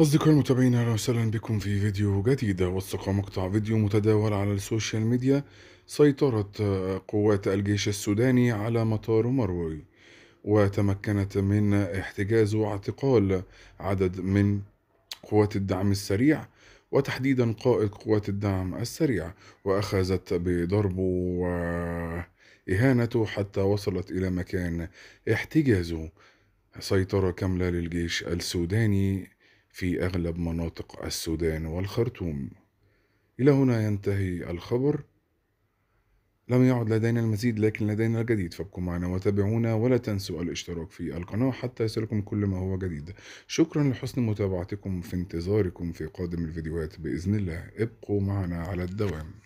أصدقائي المتابعين أهلا وسهلا بكم في فيديو جديد وثق مقطع فيديو متداول على السوشيال ميديا سيطرة قوات الجيش السوداني على مطار مروي وتمكنت من احتجاز واعتقال عدد من قوات الدعم السريع وتحديدا قائد قوات الدعم السريع وأخذت بضربه وإهانته حتى وصلت إلى مكان احتجازه سيطرة كاملة للجيش السوداني في أغلب مناطق السودان والخرطوم إلى هنا ينتهي الخبر لم يعد لدينا المزيد لكن لدينا الجديد فابقوا معنا وتابعونا ولا تنسوا الاشتراك في القناة حتى يصلكم كل ما هو جديد شكرا لحسن متابعتكم في انتظاركم في قادم الفيديوهات بإذن الله ابقوا معنا على الدوام